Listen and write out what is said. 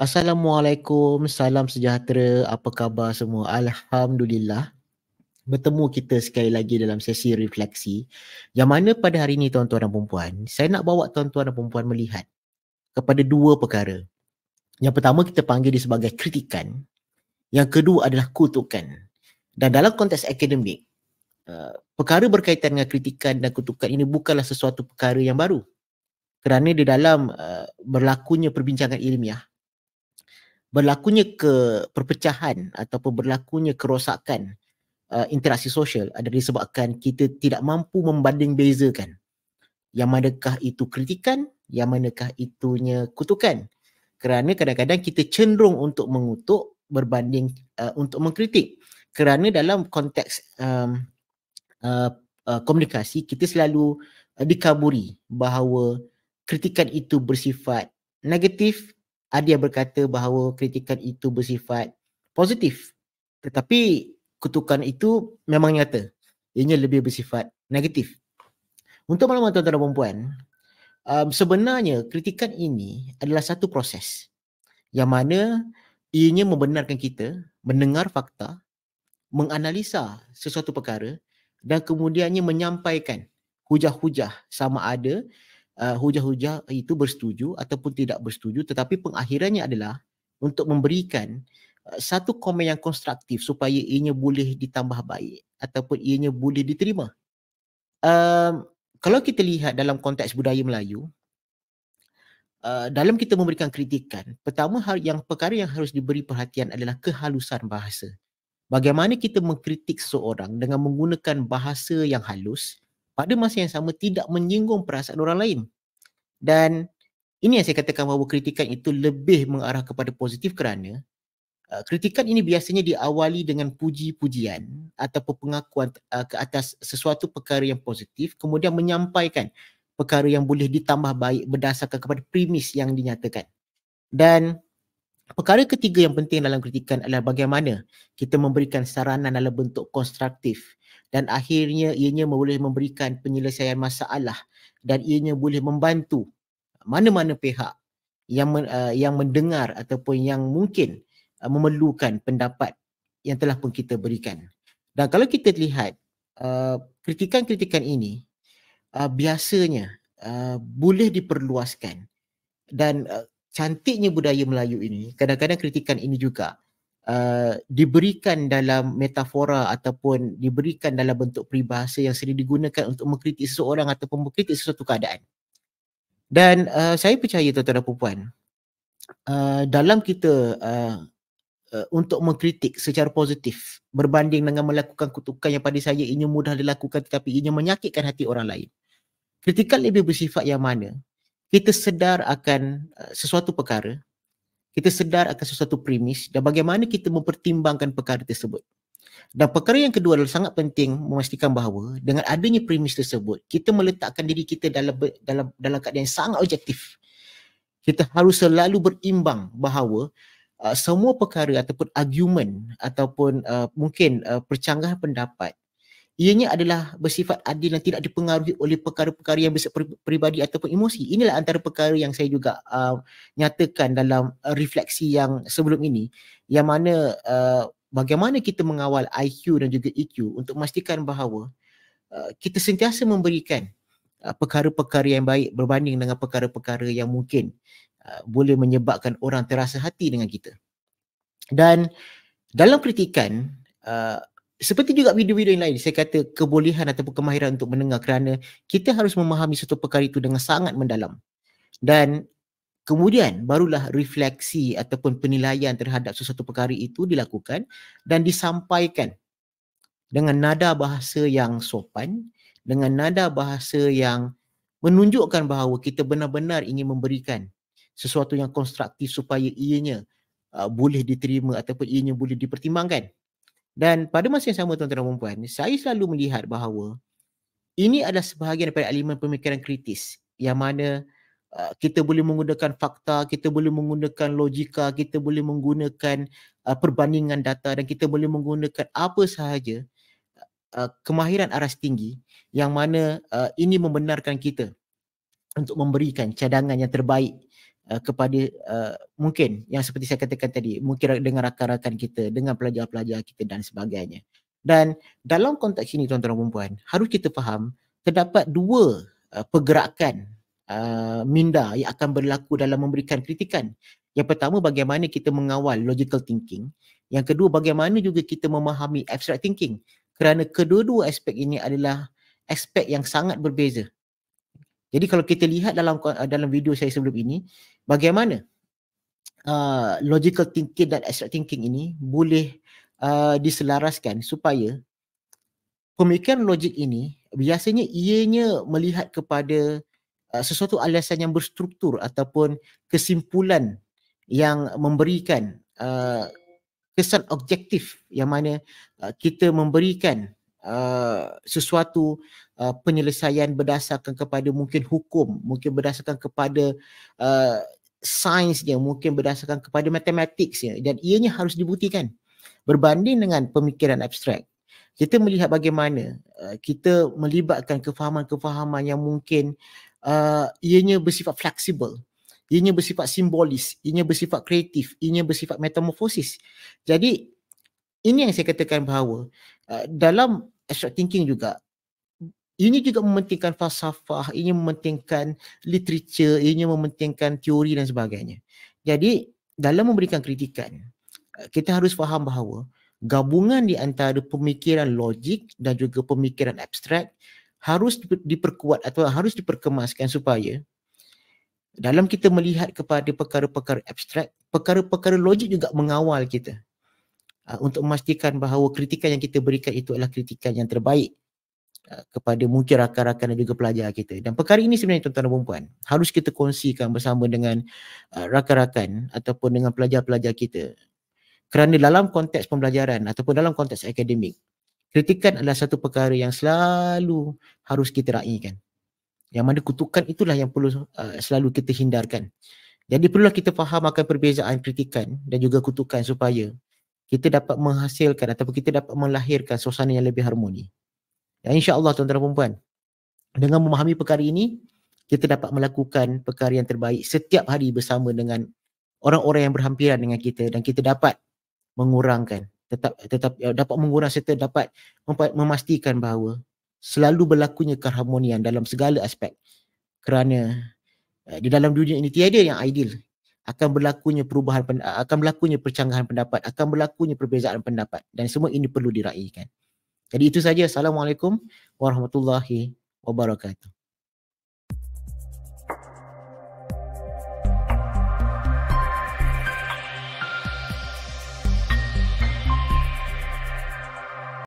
Assalamualaikum, salam sejahtera, apa khabar semua? Alhamdulillah, bertemu kita sekali lagi dalam sesi refleksi yang mana pada hari ini tuan-tuan dan perempuan, saya nak bawa tuan-tuan dan perempuan melihat kepada dua perkara. Yang pertama kita panggil dia sebagai kritikan, yang kedua adalah kutukan. Dan dalam konteks akademik, eh, perkara berkaitan dengan kritikan dan kutukan ini bukanlah sesuatu perkara yang baru. Kerana di dalam eh, berlakunya perbincangan ilmiah, berlakunya ke perpecahan ataupun berlakunya kerosakan uh, interaksi sosial adalah disebabkan kita tidak mampu membanding bezakan yang manakah itu kritikan, yang manakah itunya kutukan. Kerana kadang-kadang kita cenderung untuk mengutuk berbanding uh, untuk mengkritik. Kerana dalam konteks um, uh, uh, komunikasi, kita selalu uh, dikaburi bahawa kritikan itu bersifat negatif, ada ah, yang berkata bahawa kritikan itu bersifat positif. Tetapi kutukan itu memang nyata. Ianya lebih bersifat negatif. Untuk maklumat tuan-tuan dan perempuan, um, sebenarnya kritikan ini adalah satu proses yang mana ianya membenarkan kita mendengar fakta, menganalisa sesuatu perkara dan kemudiannya menyampaikan hujah-hujah sama ada Uh, hujah-hujah itu bersetuju ataupun tidak bersetuju tetapi pengakhirannya adalah untuk memberikan uh, satu komen yang konstruktif supaya ianya boleh ditambah baik ataupun ianya boleh diterima. Um, kalau kita lihat dalam konteks budaya Melayu, uh, dalam kita memberikan kritikan, pertama hal yang perkara yang harus diberi perhatian adalah kehalusan bahasa. Bagaimana kita mengkritik seorang dengan menggunakan bahasa yang halus pada masa yang sama tidak menyinggung perasaan orang lain. Dan ini yang saya katakan bahawa kritikan itu lebih mengarah kepada positif kerana uh, kritikan ini biasanya diawali dengan puji-pujian atau pengakuan uh, ke atas sesuatu perkara yang positif kemudian menyampaikan perkara yang boleh ditambah baik berdasarkan kepada premis yang dinyatakan. Dan perkara ketiga yang penting dalam kritikan adalah bagaimana kita memberikan saranan dalam bentuk konstruktif dan akhirnya ianya boleh memberikan penyelesaian masalah dan ianya boleh membantu mana-mana pihak yang men, uh, yang mendengar ataupun yang mungkin uh, memerlukan pendapat yang telah pun kita berikan. Dan kalau kita lihat uh, kritikan-kritikan ini uh, biasanya uh, boleh diperluaskan dan uh, cantiknya budaya Melayu ini kadang-kadang kritikan ini juga Uh, diberikan dalam metafora ataupun diberikan dalam bentuk peribahasa yang sering digunakan untuk mengkritik seseorang ataupun mengkritik sesuatu keadaan. Dan uh, saya percaya tuan-tuan dan puan-puan, uh, dalam kita uh, uh, untuk mengkritik secara positif berbanding dengan melakukan kutukan yang pada saya ini mudah dilakukan tetapi ini menyakitkan hati orang lain. Kritikan lebih bersifat yang mana? Kita sedar akan uh, sesuatu perkara kita sedar akan sesuatu premis dan bagaimana kita mempertimbangkan perkara tersebut. Dan perkara yang kedua adalah sangat penting memastikan bahawa dengan adanya premis tersebut, kita meletakkan diri kita dalam dalam dalam keadaan yang sangat objektif. Kita harus selalu berimbang bahawa uh, semua perkara ataupun argument ataupun uh, mungkin uh, percanggahan pendapat ianya adalah bersifat adil dan tidak dipengaruhi oleh perkara-perkara yang bersifat peribadi ataupun emosi. Inilah antara perkara yang saya juga uh, nyatakan dalam uh, refleksi yang sebelum ini yang mana uh, bagaimana kita mengawal IQ dan juga EQ untuk memastikan bahawa uh, kita sentiasa memberikan uh, perkara-perkara yang baik berbanding dengan perkara-perkara yang mungkin uh, boleh menyebabkan orang terasa hati dengan kita. Dan dalam kritikan uh, seperti juga video-video yang lain saya kata kebolehan ataupun kemahiran untuk mendengar kerana kita harus memahami satu perkara itu dengan sangat mendalam dan kemudian barulah refleksi ataupun penilaian terhadap sesuatu perkara itu dilakukan dan disampaikan dengan nada bahasa yang sopan dengan nada bahasa yang menunjukkan bahawa kita benar-benar ingin memberikan sesuatu yang konstruktif supaya ianya uh, boleh diterima ataupun ianya boleh dipertimbangkan dan pada masa yang sama tuan-tuan dan puan saya selalu melihat bahawa ini adalah sebahagian daripada elemen pemikiran kritis yang mana uh, kita boleh menggunakan fakta, kita boleh menggunakan logika, kita boleh menggunakan uh, perbandingan data dan kita boleh menggunakan apa sahaja uh, kemahiran aras tinggi yang mana uh, ini membenarkan kita untuk memberikan cadangan yang terbaik Uh, kepada uh, mungkin yang seperti saya katakan tadi mungkin dengan rakan-rakan kita dengan pelajar-pelajar kita dan sebagainya dan dalam konteks ini tuan-tuan dan puan-puan harus kita faham terdapat dua uh, pergerakan uh, minda yang akan berlaku dalam memberikan kritikan yang pertama bagaimana kita mengawal logical thinking yang kedua bagaimana juga kita memahami abstract thinking kerana kedua-dua aspek ini adalah aspek yang sangat berbeza jadi kalau kita lihat dalam eh, dalam video saya sebelum ini, bagaimana uh, logical thinking dan abstract thinking ini boleh uh, diselaraskan supaya pemikiran logik ini biasanya ianya melihat kepada uh, sesuatu alasan yang berstruktur ataupun kesimpulan yang memberikan uh, kesan objektif yang mana uh, kita memberikan uh, sesuatu uh, penyelesaian berdasarkan kepada mungkin hukum, mungkin berdasarkan kepada uh, sainsnya, mungkin berdasarkan kepada matematiknya dan ianya harus dibuktikan berbanding dengan pemikiran abstrak. Kita melihat bagaimana uh, kita melibatkan kefahaman-kefahaman yang mungkin uh, ianya bersifat fleksibel, ianya bersifat simbolis, ianya bersifat kreatif, ianya bersifat metamorfosis. Jadi ini yang saya katakan bahawa uh, dalam abstract thinking juga ini juga mementingkan falsafah, ini mementingkan literature, ini mementingkan teori dan sebagainya. Jadi dalam memberikan kritikan, kita harus faham bahawa gabungan di antara pemikiran logik dan juga pemikiran abstrak harus diperkuat atau harus diperkemaskan supaya dalam kita melihat kepada perkara-perkara abstrak, perkara-perkara logik juga mengawal kita. Ah, untuk memastikan bahawa kritikan yang kita berikan itu adalah kritikan yang terbaik ah, kepada mungkin rakan-rakan dan juga pelajar kita. Dan perkara ini sebenarnya tuan-tuan dan puan harus kita kongsikan bersama dengan uh, rakan-rakan ataupun dengan pelajar-pelajar kita. Kerana dalam konteks pembelajaran ataupun dalam konteks akademik, kritikan adalah satu perkara yang selalu harus kita raihkan. Yang mana kutukan itulah yang perlu uh, selalu kita hindarkan. Jadi perlulah kita faham akan perbezaan kritikan dan juga kutukan supaya kita dapat menghasilkan ataupun kita dapat melahirkan suasana yang lebih harmoni. Ya, insya Allah tuan-tuan dan perempuan, dengan memahami perkara ini, kita dapat melakukan perkara yang terbaik setiap hari bersama dengan orang-orang yang berhampiran dengan kita dan kita dapat mengurangkan, tetap, tetap eh, dapat mengurangkan serta dapat memastikan bahawa selalu berlakunya keharmonian dalam segala aspek kerana eh, di dalam dunia ini tiada yang ideal akan berlakunya perubahan akan berlakunya percanggahan pendapat akan berlakunya perbezaan pendapat dan semua ini perlu diraikan jadi itu saja assalamualaikum warahmatullahi wabarakatuh